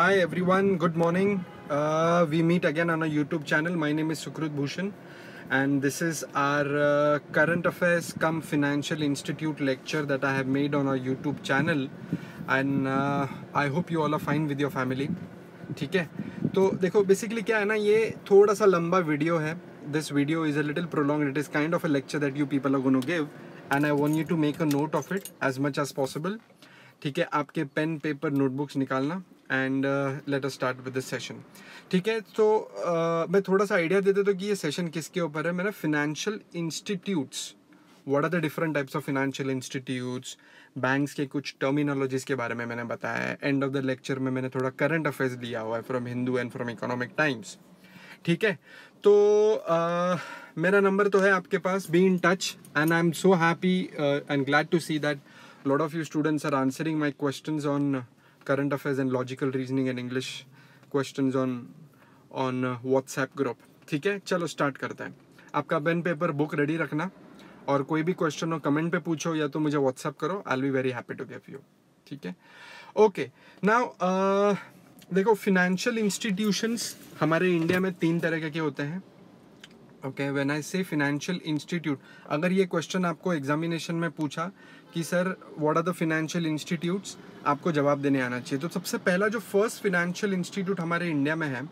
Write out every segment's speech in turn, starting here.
Hi everyone, good morning. Uh, we meet again on our YouTube channel. My name is Sukrut Bhushan and this is our uh, current affairs come financial institute lecture that I have made on our YouTube channel and uh, I hope you all are fine with your family. ठीक है तो देखो basically क्या है ना ये थोड़ा सा लंबा वीडियो है this video is a little prolong it is kind of a lecture that you people are gonna give and I want you to make a note of it as much as possible ठीक है आपके pen paper notebooks निकालना and let us start with this session ठीक है तो uh, मैं थोड़ा सा आइडिया देते तो कि ये सेशन किसके ऊपर है मेरा financial institutes what are the different types of financial institutes banks के कुछ टर्मिनोलॉजीज के बारे में मैंने बताया है एंड ऑफ द लेक्चर में मैंने थोड़ा करंट अफेयर्स लिया हुआ है from Hindu and from economic times ठीक है तो uh, मेरा नंबर तो है आपके पास be in touch and I am so happy and glad to see that lot of you students are answering my question on current affairs and logical reasoning and English questions on on uh, WhatsApp group. ठीक है चलो start करते हैं आपका pen paper book ready रखना और कोई भी क्वेश्चन हो कमेंट पे पूछो या तो मुझे व्हाट्सअप करो I be very happy to give you ठीक है ओके नाउ uh, देखो फिनेंशियल इंस्टीट्यूशंस हमारे इंडिया में तीन तरह के होते हैं ओके व्हेन आई से फिनेंशियल इंस्टीट्यूट अगर ये क्वेश्चन आपको एग्जामिनेशन में पूछा कि sir what are the financial institutes आपको जवाब देने आना चाहिए तो सबसे पहला जो फर्स्ट फिनेंशियल इंस्टीट्यूट हमारे इंडिया में है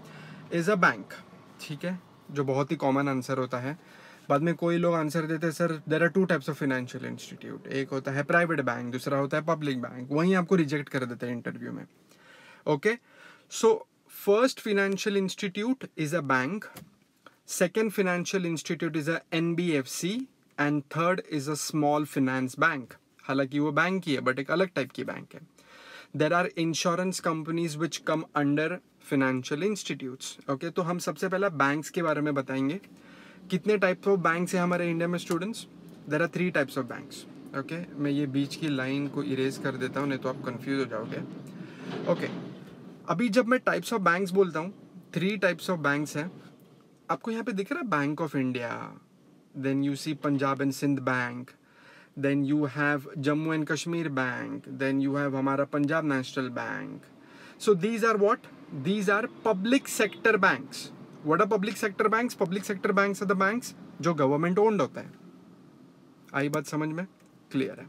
इज़ अ बैंक ठीक है जो बहुत ही कॉमन आंसर होता है बाद में कोई लोग आंसर देते हैं sir there are two types of financial institute एक होता है प्राइवेट बैंक दूसरा होता है पब्लिक बैंक वहीं आपको रिजेक्ट कर देते हैं इंटरव्यू में okay so first financial institute is a bank second financial institute is a N B F C and third is a small finance bank हालांकि वो बैंक ही है बट एक अलग टाइप की बैंक है there are insurance companies which come under financial institutes okay तो हम सबसे पहला बैंक्स के बारे में बताएंगे कितने टाइप्स ऑफ बैंक्स हैं हमारे इंडिया में students there are three types of banks okay मैं ये बीच की लाइन को इरेज कर देता हूँ नहीं तो आप कन्फ्यूज हो जाओगे ओके okay. अभी जब मैं टाइप्स ऑफ बैंक्स बोलता हूँ थ्री टाइप्स ऑफ बैंक्स हैं आपको यहाँ पे दिख रहा है bank of India then you see Punjab and Sindh bank then you have Jammu and Kashmir bank then you have हमारा Punjab national bank so these are what these are public sector bank what are public sector bank public sector bank are the bank जो government owned होता है आई बात समझ में clear है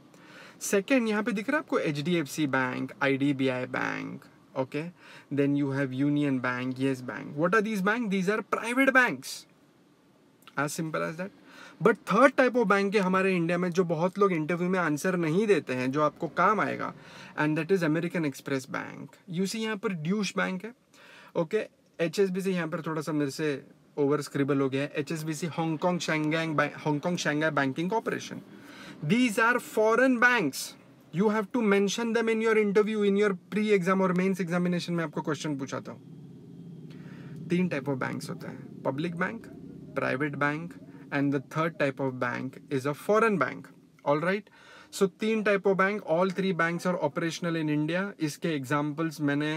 second यहां पे दिख रहा है आपको H D F C bank I D B I bank okay then you have union bank yes bank what are these bank these are private bank as simple as that but third type of bank है हमारे India में जो बहुत लोग interview में answer नहीं देते हैं जो आपको काम आएगा and that is American Express bank you see यहाँ पर ड्यूश बैंक है okay H S B C यहाँ पर थोड़ा सा मेरे से ओवर स्क्रिबल हो गया है H S B C Hong Kong शेंगैंग Hong Kong Shanghai banking corporation these are foreign banks you have to mention them in your interview in your pre exam और मेन्स एग्जामिनेशन में आपको क्वेश्चन पूछाता हूँ तीन टाइप ऑफ बैंक्स होते हैं public bank private bank and the third type of bank is a foreign bank all right so तीन type of bank all three banks are operational in India इसके examples मैंने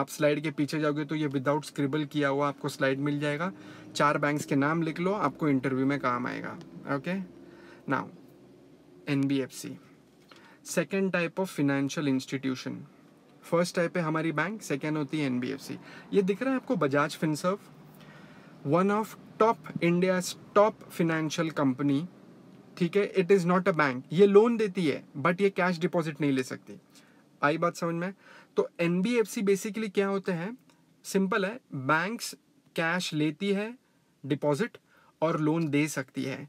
आप slide के पीछे जाओगे तो ये विदाउट स्क्रिबल किया हुआ आपको स्लाइड मिल जाएगा चार बैंक्स के नाम लिख लो आपको इंटरव्यू में काम आएगा okay now N B F C second type of financial institution first type है हमारी बैंक सेकेंड होती है एन बी एफ सी ये दिख रहा है आपको Bajaj Finserv one of top India top financial company ठीक है it is not a bank ये लोन देती है बट ये कैश डिपॉजिट नहीं ले सकती आई बात समझ में तो एन बेसिकली क्या होते हैं सिंपल है बैंक्स कैश लेती है डिपॉजिट और लोन दे सकती है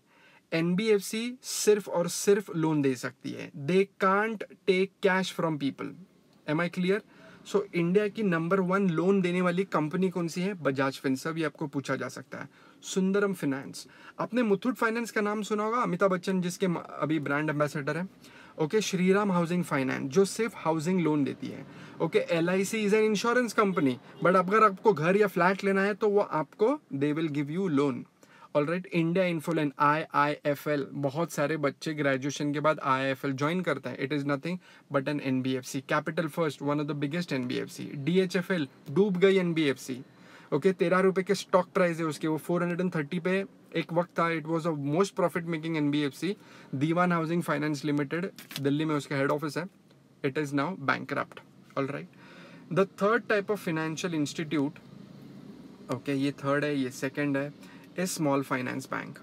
एन सिर्फ और सिर्फ लोन दे सकती है they can't take cash from people am I clear so so, India की नंबर वन लोन देने वाली कंपनी कौन सी है बजाज फिनसर्व ये आपको पूछा जा सकता है सुंदरम फिनेंस आपने मुथुट फाइनेंस का नाम सुना होगा अमिताभ बच्चन जिसके अभी ब्रांड एम्बेसडर है ओके श्रीराम हाउसिंग फाइनेंस जो सिर्फ हाउसिंग लोन देती है okay L I C is an insurance company but अगर आपको घर या फ्लैट लेना है तो वो आपको they will give you loan all right India Infoline I I F L बहुत सारे बच्चे ग्रेजुएशन के बाद I I F L join करता है it is nothing but an N B F C capital first one of the biggest N B F C D H F L डूब गई N B F C okay तेरह रुपये के stock price है उसके वो फोर हंड्रेड एंड थर्टी पे एक वक्त था it was a most profit making N B F C Dewan housing finance limited Delhi में उसका हेड ऑफिस है it is now bank all right the third type of financial institute okay ये थर्ड है ये सेकेंड है a small finance bank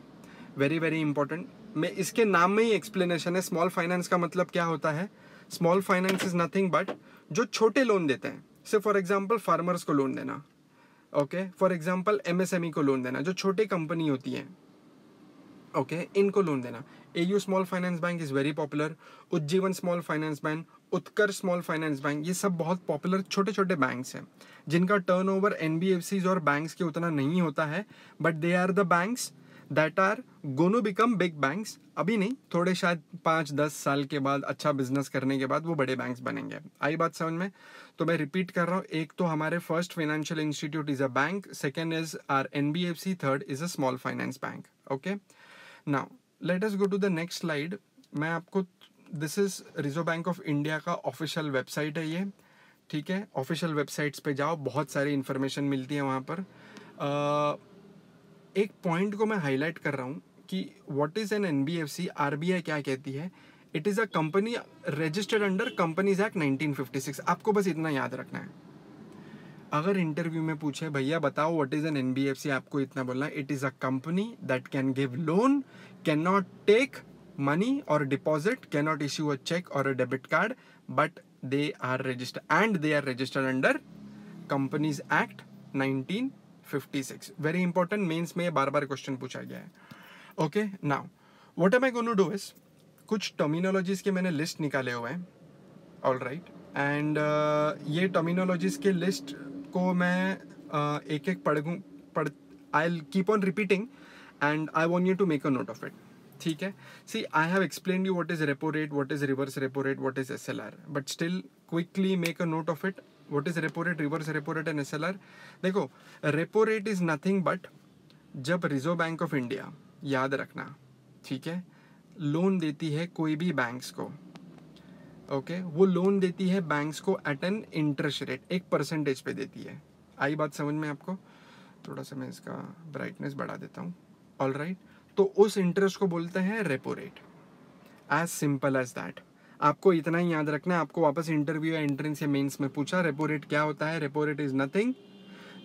very very important मैं इसके नाम में ही एक्सप्लेनेशन है स्मॉल फाइनेंस का मतलब क्या होता है small finance is nothing but जो छोटे लोन देते हैं से फॉर एग्जाम्पल फार्मर्स को लोन देना ओके फॉर एग्जाम्पल एम को लोन देना जो छोटे कंपनी होती है ओके okay, इनको लोन देना A U small finance bank is very popular Ujjivan small finance bank Utkarsh small finance bank ये सब बहुत पॉपुलर छोटे छोटे बैंक्स हैं जिनका turn over N B F Cs और बैंक्स के उतना नहीं होता है but they are the banks that are gonna become big banks अभी नहीं थोड़े शायद पाँच दस साल के बाद अच्छा बिजनेस करने के बाद वो बड़े बैंक्स बनेंगे आई बात समझ में तो मैं रिपीट कर रहा हूँ एक तो हमारे first financial institute is a bank second is are N B F C third is a small finance bank okay okay? Now let us go to the next slide मैं आपको this is reserve bank of India का official website है ये ठीक है official websites पे जाओ बहुत सारी इंफॉर्मेशन मिलती है वहाँ पर uh, एक पॉइंट को मैं हाईलाइट कर रहा हूँ कि what is an N B F C R B I क्या कहती है it is a company registered under Companies Act 1956 आपको बस इतना याद रखना है अगर इंटरव्यू में पूछे भैया बताओ व्हाट इज एन एनबीएफसी आपको इतना बोलना it is a company that can give loan can not take money और deposit can not issue a cheque और a debit card but they are register and they are registered under Companies Act 1956 very important means में बार बार question पूछा गया है okay now what am I going to do is कुछ terminologies के मैंने लिस्ट निकाले हुए हैं ऑल राइट एंड ये टर्मिनोलॉजीज के लिस्ट को मैं uh, एक एक पढ़ूँ पढ़ I keep on repeating and I want you to make a note of it ठीक है see I have explain you what is repo rate what is reverse repo rate what is S L R but still quickly make a note of it what is repo rate reverse repo rate and S L R देखो repo rate is nothing but जब Reserve bank of India याद रखना ठीक है loan देती है कोई भी बैंक्स को ओके वो लोन देती है बैंक्स को एट एन इंटरेस्ट रेट एक परसेंटेज पे देती है आई बात समझ में आपको थोड़ा सा मैं इसका ब्राइटनेस बढ़ा देता हूँ ऑल राइट तो उस इंटरेस्ट को बोलते हैं repo rate as simple as that आपको इतना ही याद रखना है आपको वापस इंटरव्यू या एंट्रेंस या मेंस में पूछा रेपो रेट क्या होता है रेपो रेट इज़ नथिंग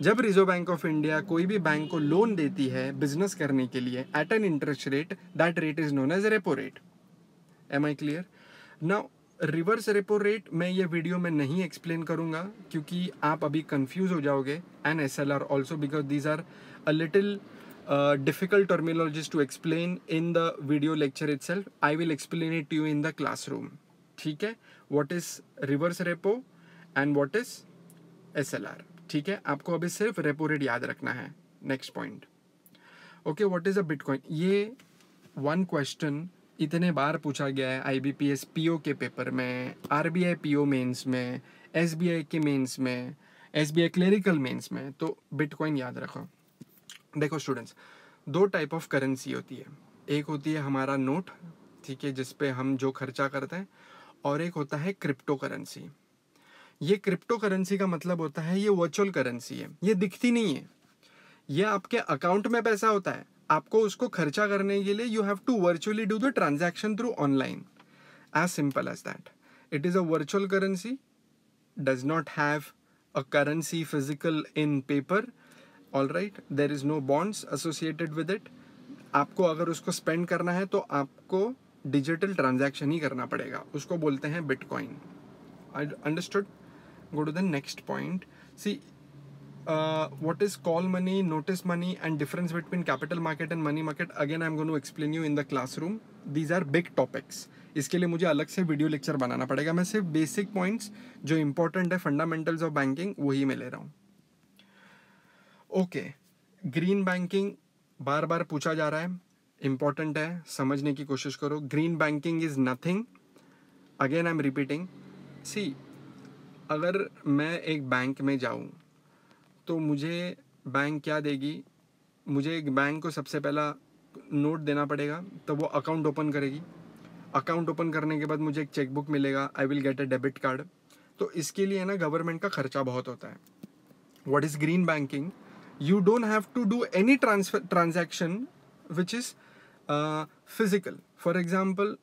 जब रिजर्व बैंक ऑफ इंडिया कोई भी बैंक को लोन देती है बिजनेस करने के लिए at an interest rate that rate is known as repo rate am I clear now reverse repo rate मैं ये वीडियो में नहीं एक्सप्लेन करूंगा क्योंकि आप अभी कंफ्यूज हो जाओगे and S L R also because these are a little difficult terminologies to explain in the video lecture itself I will explain it you in the class room ठीक है what is reverse repo and what is S L R ठीक है आपको अभी सिर्फ repo rate याद रखना है next point okay what is a bitcoin ये वन क्वेश्चन इतने बार पूछा गया है पी ओ के पेपर में R B I P O mains में एस बी आई के मेन्स में S B I clerical mains में तो बिटकॉइन याद रखो देखो स्टूडेंट्स दो टाइप ऑफ करेंसी होती है एक होती है हमारा नोट ठीक है जिसपे हम जो खर्चा करते हैं और एक होता है क्रिप्टो करेंसी ये क्रिप्टो करेंसी का मतलब होता है ये वर्चुअल करेंसी है ये दिखती नहीं है ये आपके अकाउंट में पैसा होता है आपको उसको खर्चा करने के लिए you have to virtually do the transaction through online as simple as that it is a virtual currency does not have a currency physical in paper all right there is no bonds associated with it आपको अगर उसको spend करना है तो आपको digital transaction ही करना पड़ेगा उसको बोलते हैं bitcoin I understood go to the next point see uh, what is call money, notice money, and difference between capital market and money market. Again, I'm going to explain you in the classroom. These are big topics. इसके लिए मुझे अलग से video lecture बनाना पड़ेगा मैं सिर्फ basic points जो important है फंडामेंटल्स ऑफ बैंकिंग वही मैं ले रहा हूँ ओके ग्रीन बैंकिंग बार बार पूछा जा रहा है इंपॉर्टेंट है समझने की कोशिश करो green banking is nothing again I am repeating see अगर मैं एक बैंक में जाऊँ तो मुझे बैंक क्या देगी मुझे बैंक को सबसे पहला नोट देना पड़ेगा तो वो अकाउंट ओपन करेगी अकाउंट ओपन करने के बाद मुझे एक चेकबुक मिलेगा I will get a debit card तो इसके लिए ना गवर्नमेंट का खर्चा बहुत होता है what is green banking you don't have to do any transfer transaction which is physical for example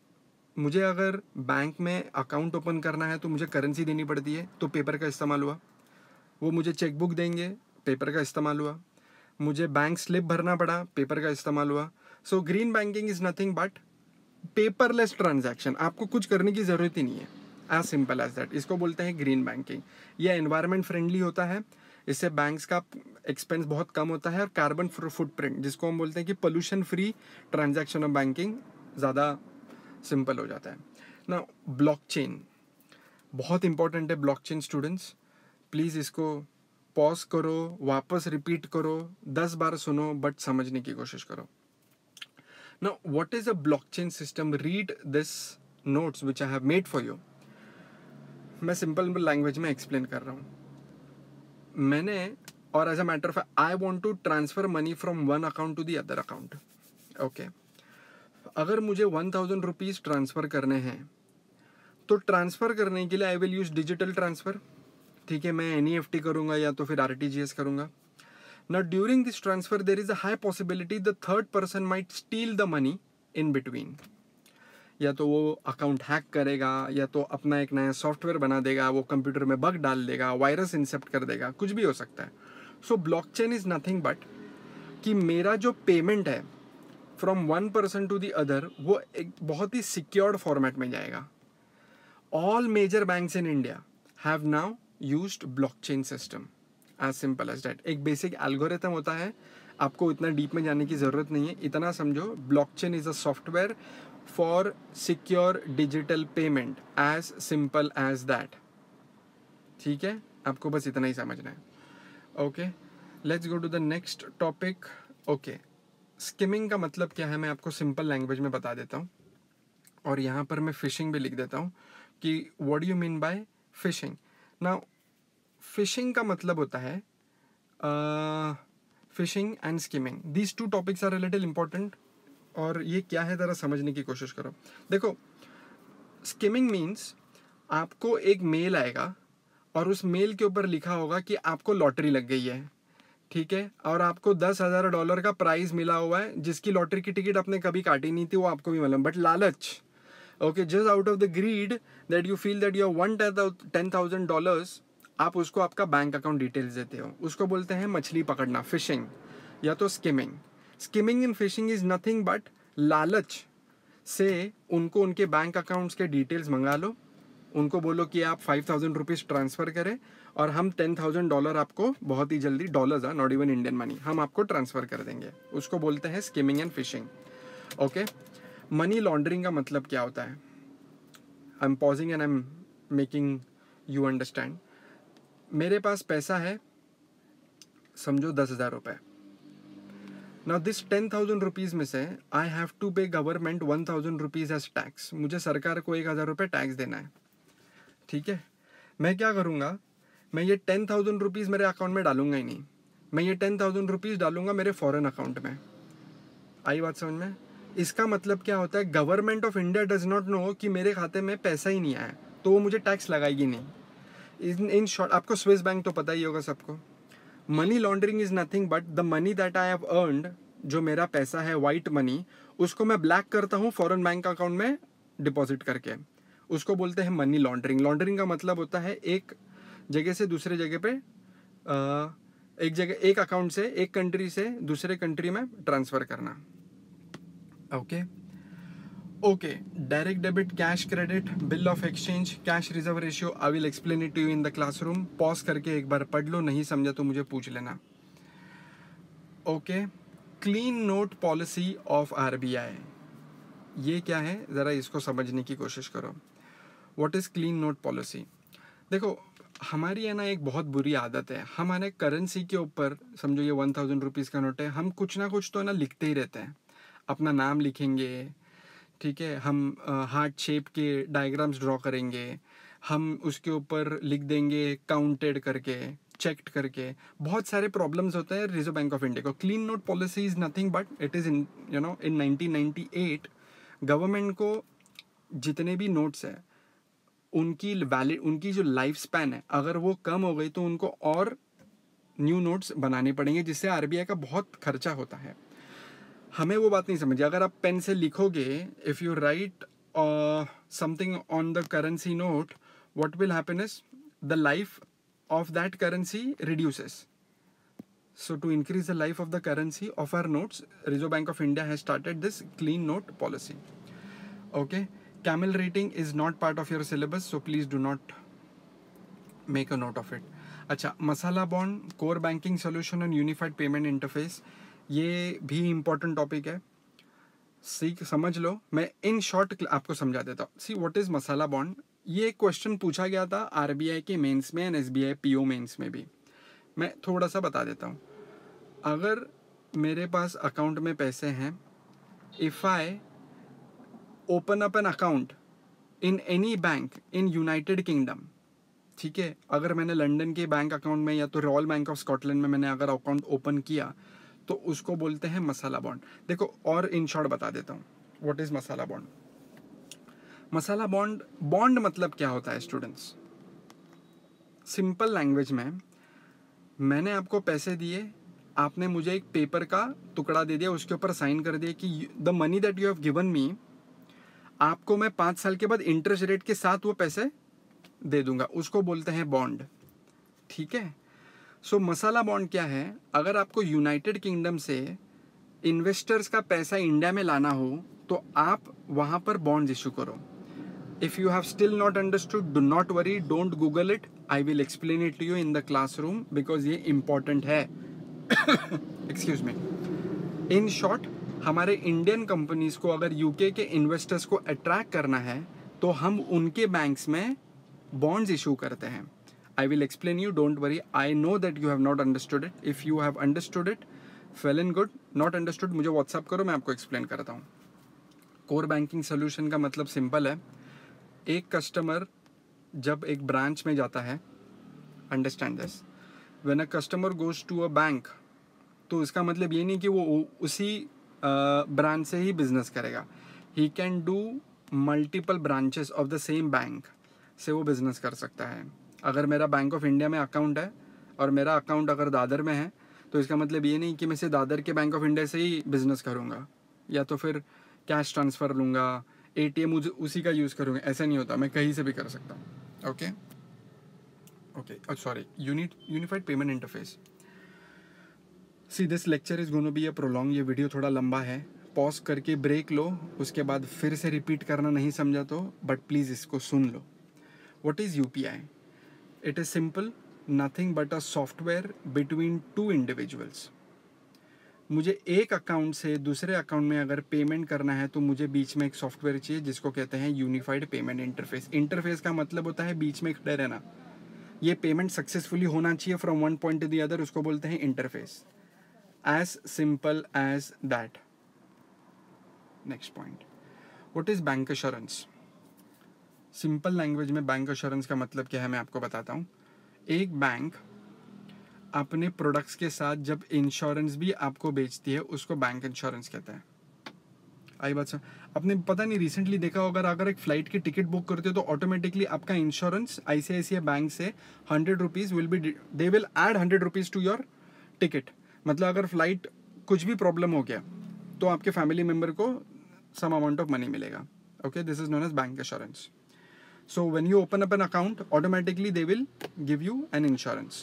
मुझे अगर बैंक में अकाउंट ओपन करना है तो मुझे करेंसी देनी पड़ती है तो पेपर का इस्तेमाल हुआ वो मुझे चेकबुक देंगे पेपर का इस्तेमाल हुआ मुझे बैंक स्लिप भरना पड़ा पेपर का इस्तेमाल हुआ so green banking is nothing but paperless transaction आपको कुछ करने की ज़रूरत ही नहीं है एज सिंपल एज दैट इसको बोलते हैं ग्रीन बैंकिंग यह इन्वायरमेंट फ्रेंडली होता है इससे बैंक्स का एक्सपेंस बहुत कम होता है और कार्बन फुटप्रिंट जिसको हम बोलते हैं कि pollution free transaction of banking ज़्यादा सिंपल हो जाता है ना ब्लॉकचेन बहुत इंपॉर्टेंट है ब्लॉकचेन स्टूडेंट्स प्लीज़ इसको पॉज करो वापस रिपीट करो दस बार सुनो बट समझने की कोशिश करो ना what is a blockchain system read this notes which I have made for you मैं सिंपल लैंग्वेज में एक्सप्लेन कर रहा हूँ मैंने और as a matter of I want to transfer money from one account to the other account okay अगर मुझे one thousand rupees transfer करने हैं तो ट्रांसफ़र करने के लिए I will use digital transfer ठीक है मैं एन e करूँगा या तो फिर आर करूँगा करूंगा not during this transfer there is high possibility the third person might steal the money in between या तो वो अकाउंट हैक करेगा या तो अपना एक नया सॉफ्टवेयर बना देगा वो कंप्यूटर में बग डाल देगा वायरस इंसेप्ट कर देगा कुछ भी हो सकता है so blockchain is nothing but कि मेरा जो पेमेंट है from one person to the other वो एक बहुत ही सिक्योर्ड फॉर्मेट में जाएगा all major banks in India have now used blockchain system as simple as that एक बेसिक एल्गोरिथम होता है आपको इतना डीप में जाने की ज़रूरत नहीं है इतना समझो blockchain is a software for secure digital payment as simple as that ठीक है आपको बस इतना ही समझना है okay let's go to the next topic okay skimming का मतलब क्या है मैं आपको सिंपल लैंग्वेज में बता देता हूँ और यहाँ पर मैं फ़िशिंग भी लिख देता हूँ कि what you mean by phishing ना फिशिंग का मतलब होता है phishing and skimming these two topics are related important और ये क्या है ज़रा समझने की कोशिश करो देखो स्किमिंग मीन्स आपको एक मेल आएगा और उस मेल के ऊपर लिखा होगा कि आपको लॉटरी लग गई है ठीक है और आपको दस हज़ार डॉलर का प्राइज़ मिला हुआ है जिसकी लॉटरी की टिकट आपने कभी काटी नहीं थी वो आपको भी मालूम बट लालच okay just out of the greed that you feel that you won ten thousand dollars आप उसको आपका बैंक अकाउंट डिटेल्स देते हो उसको बोलते हैं मछली पकड़ना फिशिंग या तो skimming skimming in phishing is nothing but लालच से उनको उनके बैंक अकाउंट्स के डिटेल्स मंगा लो उनको बोलो कि आप फाइव थाउजेंड रुपीज़ ट्रांसफ़र करें और हम टेन थाउजेंड डॉलर आपको बहुत ही जल्दी डॉलर्स आ नॉट इवन इंडियन मनी हम आपको ट्रांसफ़र कर देंगे उसको बोलते हैं skimming and phishing okay okay? Money laundering का मतलब क्या होता है I am pausing and I am making you understand मेरे पास पैसा है समझो दस हज़ार रुपये now this ten thousand rupees में से I have to pay government one thousand rupees as tax मुझे सरकार को एक हज़ार रुपये टैक्स देना है ठीक है मैं क्या करूँगा मैं ये टेन थाउजेंड रुपीज़ मेरे अकाउंट में डालूंगा ही नहीं मैं ये टेन थाउजेंड रुपीज़ डालूंगा मेरे फॉरन अकाउंट में आई बात समझ में इसका मतलब क्या होता है Government of India does not know कि मेरे खाते में पैसा ही नहीं आया तो वो मुझे टैक्स लगाएगी नहीं इन इन शॉर्ट आपको स्विस बैंक तो पता ही होगा सबको money laundering is nothing but the money that I have earned जो मेरा पैसा है वाइट मनी उसको मैं ब्लैक करता हूँ फ़ॉरन बैंक अकाउंट में डिपॉजिट करके उसको बोलते हैं मनी लॉन्ड्रिंग लॉन्ड्रिंग का मतलब होता है एक जगह से दूसरे जगह पे एक जगह एक अकाउंट से एक कंट्री से दूसरे कंट्री में ट्रांसफ़र करना okay okay direct debit cash credit bill of exchange cash reserve ratio I will explain it to you in the classroom करके एक बार पढ़ लो नहीं समझा तो मुझे पूछ लेना okay clean note policy of R ये क्या है ज़रा इसको समझने की कोशिश करो what is clean note policy देखो हमारी है ना एक बहुत बुरी आदत है हमारे करेंसी के ऊपर समझो ये वन थाउजेंड रुपीज़ का नोट है हम कुछ ना कुछ तो ना लिखते ही रहते हैं अपना नाम लिखेंगे ठीक है हम हार्ट शेप के डायग्राम्स ड्रॉ करेंगे हम उसके ऊपर लिख देंगे काउंटेड करके चेक्ड करके बहुत सारे प्रॉब्लम्स होते हैं रिजर्व बैंक ऑफ इंडिया को clean note policy is nothing but it is in you know in 1998 government को जितने भी नोट्स हैं उनकी वैलिड उनकी जो लाइफ स्पैन है अगर वो कम हो गई तो उनको और न्यू नोट्स बनाने पड़ेंगे जिससे आर का बहुत खर्चा होता है हमें वो बात नहीं समझी अगर आप पेन से लिखोगे if you write something on the currency note what will happens the life of that currency reduces so to increase the life of the currency of our notes Reserve bank of India has started this clean note policy okay CAMEL rating is not part of your syllabus so please do not make a note of it अच्छा masala bond core banking solution and unified payment interface ये भी important topic है सीख समझ लो मैं इन short आपको समझा देता हूँ see what is masala bond ये क्वेश्चन पूछा गया था आरबीआई के मेंस में एंड एसबीआई पीओ मेंस में भी मैं थोड़ा सा बता देता हूँ अगर मेरे पास अकाउंट में पैसे हैं if I open up an account in any bank in United Kingdom ठीक है अगर मैंने लंदन के बैंक अकाउंट में या तो रॉयल बैंक ऑफ स्कॉटलैंड में मैंने अगर अकाउंट ओपन किया तो उसको बोलते हैं मसाला बॉन्ड देखो और इन शॉर्ट बता देता हूँ what is masala bond masala bond bond मतलब क्या होता है स्टूडेंट्स सिंपल लैंग्वेज में मैंने आपको पैसे दिए आपने मुझे एक पेपर का टुकड़ा दे दिया उसके ऊपर साइन कर दिया कि the money that you have given me आपको मैं पाँच साल के बाद इंटरेस्ट रेट के साथ वो पैसे दे दूंगा उसको बोलते हैं बॉन्ड ठीक है सो so, मसाला बॉन्ड क्या है अगर आपको यूनाइटेड किंगडम से इन्वेस्टर्स का पैसा इंडिया में लाना हो तो आप वहाँ पर बॉन्ड्स इशू करो if you have still not understood do not worry don't Google it I will explain it to you in the room because ये इम्पॉर्टेंट है एक्सक्यूज मी इन शॉर्ट हमारे इंडियन कंपनीज को अगर UK के investors को attract करना है तो हम उनके बैंक्स में बॉन्ड्स इशू करते हैं I will explain you, don't worry. I know that you have not understood it. If you have understood it, well and good. Not understood, मुझे WhatsApp करो मैं आपको एक्सप्लेन करता हूँ कोर बैंकिंग सोल्यूशन का मतलब सिंपल है एक कस्टमर जब एक ब्रांच में जाता है understand this when a customer goes to a bank तो इसका मतलब ये नहीं कि वो उसी ब्रांच से ही बिजनेस करेगा ही can do multiple branches of the same bank से वो बिजनेस कर सकता है अगर मेरा बैंक ऑफ इंडिया में अकाउंट है और मेरा अकाउंट अगर दादर में है तो इसका मतलब ये नहीं कि मैं सिर्फ दादर के बैंक ऑफ इंडिया से ही बिज़नेस करूँगा या तो फिर कैश ट्रांसफ़र लूँगा ए टी एम उसी का यूज़ करूँगा ऐसा नहीं होता मैं कहीं से भी कर सकता हूँ okay okay sorry unit unified payment interface see this lecture is gonna be a prolong ये वीडियो थोड़ा लंबा है पॉज करके ब्रेक लो उसके बाद फिर से रिपीट करना नहीं समझा तो बट प्लीज़ इसको सुन लो what is U P I It is simple, nothing but a software between two individuals. मुझे एक अकाउंट से दूसरे अकाउंट में अगर पेमेंट करना है तो मुझे बीच में एक सॉफ्टवेयर चाहिए जिसको कहते हैं यूनिफाइड पेमेंट इंटरफेस इंटरफेस का मतलब होता है बीच में खड़े रहना ये पेमेंट सक्सेसफुली होना चाहिए from one point to the other उसको बोलते हैं interface as simple as that next point what is bank assurance simple language में बैंक अश्योरेंस का मतलब क्या है मैं आपको बताता हूँ एक बैंक अपने प्रोडक्ट्स के साथ जब इंश्योरेंस भी आपको बेचती है उसको बैंक इंश्योरेंस कहते हैं आई बात सर आपने पता नहीं रिसेंटली देखा होगा अगर एक फ्लाइट की टिकट बुक करते हो तो ऑटोमेटिकली आपका इंश्योरेंस आई बैंक से hundred rupees will be they will add hundred rupees to your ticket मतलब अगर फ्लाइट कुछ भी प्रॉब्लम हो गया तो आपके फैमिली मेम्बर को सम अमाउंट ऑफ मनी मिलेगा okay this is known as bank insurance so when you open up an account, automatically they will give you an insurance.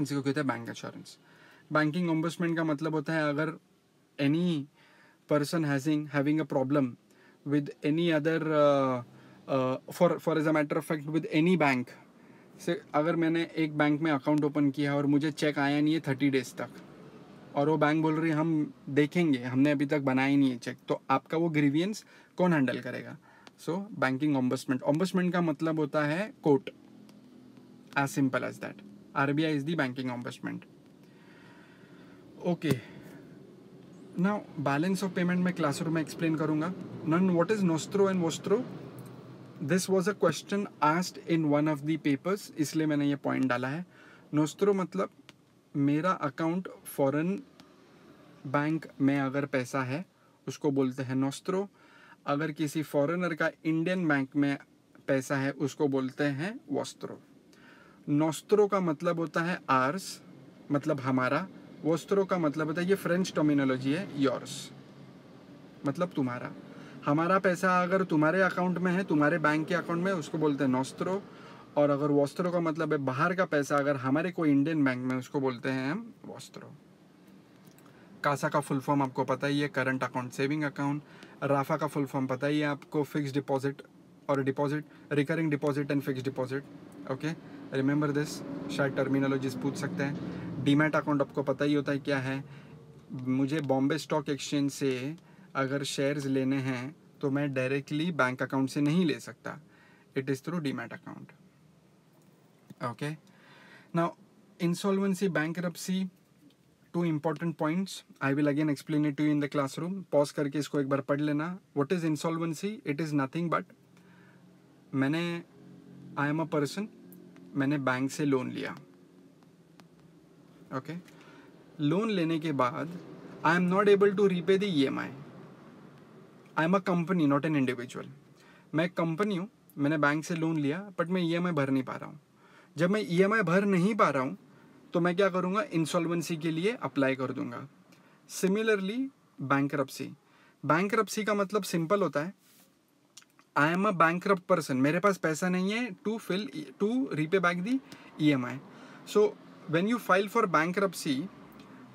जिसको कहते हैं बैंक इंश्योरेंस बैंकिंग ऑम्बर्समेंट का मतलब होता है अगर any person hedging having a problem with any other for for as a matter of fact with any bank से अगर मैंने एक बैंक में अकाउंट ओपन किया है और मुझे चेक आया नहीं है थर्टी डेज तक और वो बैंक बोल रही हम देखेंगे हमने अभी तक बनाया ही नहीं है चेक तो आपका वो ग्रीवियंस कौन हैंडल करेगा सो बैंकिंग ऑम्बसमेंट ऑम्बसमेंट का मतलब होता है court as simple as that RBI is the banking ombudsman okay ना बैलेंस ऑफ पेमेंट मैं क्लासरूम में एक्सप्लेन करूंगा none what is nostro and vostro this was a question asked in one of the papers इसलिए मैंने ये point डाला है नोस्त्रो मतलब मेरा अकाउंट फॉरन बैंक में अगर पैसा है उसको बोलते हैं नोस्त्रो अगर किसी फॉरेनर का इंडियन बैंक में पैसा है उसको बोलते हैं वस्त्रो नोस्त्रो का मतलब होता है आर्स मतलब हमारा वस्त्रो का मतलब होता है ये फ्रेंच टर्मिनोलॉजी है योर्स मतलब तुम्हारा हमारा पैसा अगर तुम्हारे अकाउंट में है तुम्हारे बैंक के अकाउंट में उसको बोलते हैं नोस्त्रो और अगर वस्त्रो का मतलब है बाहर का पैसा अगर हमारे कोई इंडियन बैंक में उसको बोलते हैं हम वस्त्रो कासा का फुल फॉर्म आपको पता ही है करंट अकाउंट सेविंग अकाउंट राफा का फुल फॉर्म पता ही है आपको फिक्स डिपॉजिट और deposit recurring deposit and fix deposit okay remember this शायद टर्मिनोलॉजीज पूछ सकते हैं डीमेट अकाउंट आपको पता ही होता है क्या है मुझे बॉम्बे स्टॉक एक्सचेंज से अगर शेयर्स लेने हैं तो मैं डायरेक्टली बैंक अकाउंट से नहीं ले सकता it is through demat account okay now insolvency bank two important points I will again explain it to in the classroom pause करके इसको एक बार पढ़ लेना what is insolvency it is nothing but मैंने आई एम अ पर्सन मैंने bank से loan लिया ओके okay? लोन लेने के बाद I am not able to repay the E M I I am a company not an individual मैं company हूँ मैंने बैंक से लोन लिया बट मैं ई एम आई भर नहीं पा रहा हूँ जब मैं ई एम आई भर नहीं पा रहा हूँ तो मैं क्या करूँगा इंस्टॉलमेंसी के लिए अप्लाई कर दूंगा सिमिलरली बैंक बैंक का मतलब सिंपल होता है I am a bank person मेरे पास पैसा नहीं है to fill to repay back the E M I so when you file for bank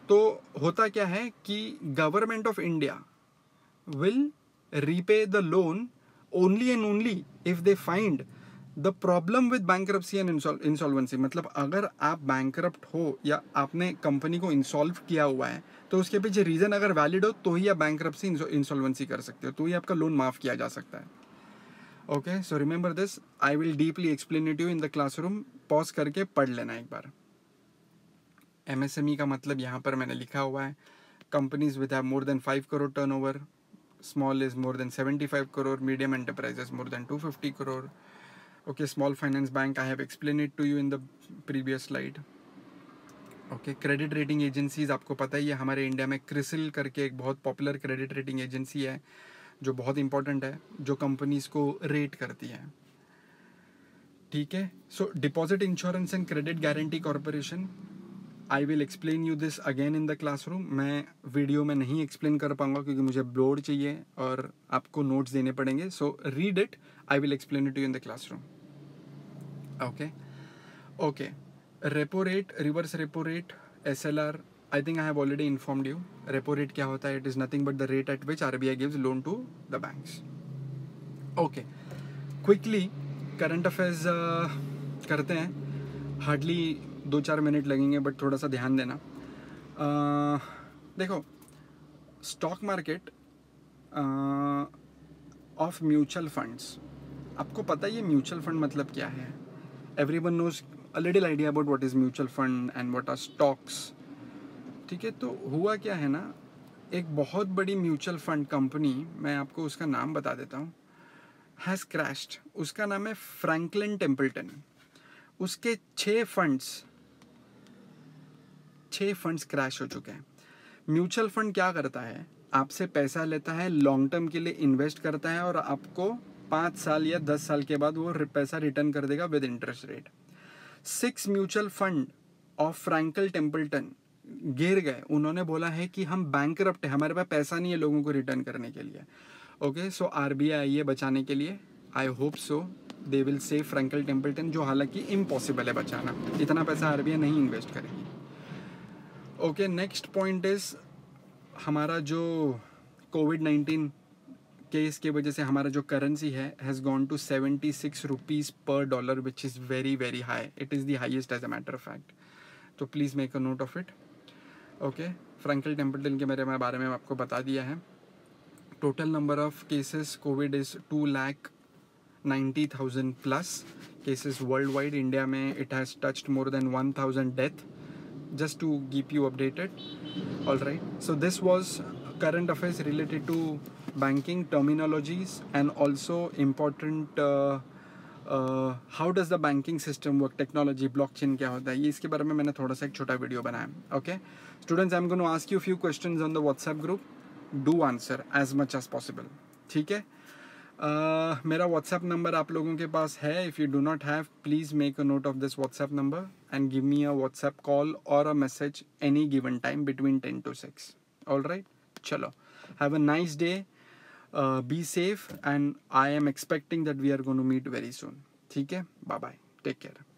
तो होता क्या है कि government of India will repay the loan only and only if they find the problem with bankruptcy and insolvency मतलब अगर आप bankrupt हो या आपने कंपनी को इंसॉल्व किया हुआ है तो उसके पीछे रीज़न अगर वैलिड हो तो ही आप बैंक्रप्सी इंसॉल्वेंसी कर सकते हो तो ही आपका लोन माफ़ किया जा सकता है okay so remember this I will deeply explain it you in the classroom pause करके पढ़ लेना एक बार एमएसएमई e का मतलब यहाँ पर मैंने लिखा हुआ है companies with have more than five crore turnover small is more than seventy five crore medium enterprises more than two fifty crore okay small finance bank i have explained it to you in the previous slide okay credit rating agencies आपको पता ही है हमारे India में क्रिसिल करके एक बहुत popular credit rating agency है जो बहुत इंपॉर्टेंट है जो कंपनीज को रेट करती है ठीक है so deposit insurance and credit guarantee corporation I will explain you this again in the classroom मैं वीडियो में नहीं एक्सप्लेन कर पाऊंगा क्योंकि मुझे ब्लोड चाहिए और आपको नोट्स देने पड़ेंगे so read it I will explain it you in the classroom okay okay repo rate reverse repo rate S L R I think I have already informed you repo rate क्या होता है it is nothing but the rate at which R B I gives loan to the banks okay quickly current affairs करते हैं hardly दो चार minute लगेंगे but थोड़ा सा ध्यान देना uh, देखो stock market of mutual funds आपको पता है ये म्यूचुअल फंड मतलब क्या है everyone knows a little idea about what is mutual fund and what are stocks ठीक है तो हुआ क्या है ना एक बहुत बड़ी म्यूचुअल फंड कंपनी मैं आपको उसका नाम बता देता हूँ हैज़ क्रैश्ड उसका नाम है फ्रैंकलिन टेम्पल्टन उसके छः फंड्स छः फंड्स क्रैश हो चुके हैं म्यूचुअल फंड क्या करता है आपसे पैसा लेता है लॉन्ग टर्म के लिए इन्वेस्ट करता है और आपको पाँच साल या दस साल के बाद वो पैसा रिटर्न कर देगा with interest rate six mutual fund of Franklin Templeton गिर गए उन्होंने बोला है कि हम बैंक है हमारे पास पैसा नहीं है लोगों को रिटर्न करने के लिए okay so R B I आई है बचाने के लिए I hope so they will save Franklin Templeton जो हालांकि इम्पॉसिबल है बचाना इतना पैसा आर बी आई नहीं इन्वेस्ट करेगी ओके नेक्स्ट पॉइंट इज हमारा जो कोविड नाइन्टीन केस इसके वजह से हमारा जो करेंसी है has gone to seventy six rupees per dollar which is very very high it is the highest as a matter of fact तो please make a note of it okay temple Templeton के मेरे बारे में आपको बता दिया है total number of cases Covid is two lakh ninety thousand plus cases worldwide India में it has touched more than one thousand death just to गीप you updated all right so this was current affairs related to banking terminologies and also important uh, how does the banking system work technology blockchain क्या होता है ये इसके बारे में मैंने थोड़ा सा एक छोटा वीडियो बनाया okay students I am gonna ask you few question on the WhatsApp group do answer as much as possible ठीक है uh, मेरा व्हाट्सएप नंबर आप लोगों के पास है if you do not have please make a note of this WhatsApp number and give me a WhatsApp call और a message any given time between ten to six all right चलो have a nice day uh, be safe and i am expecting that we are going to meet very soon Okay, bye bye take care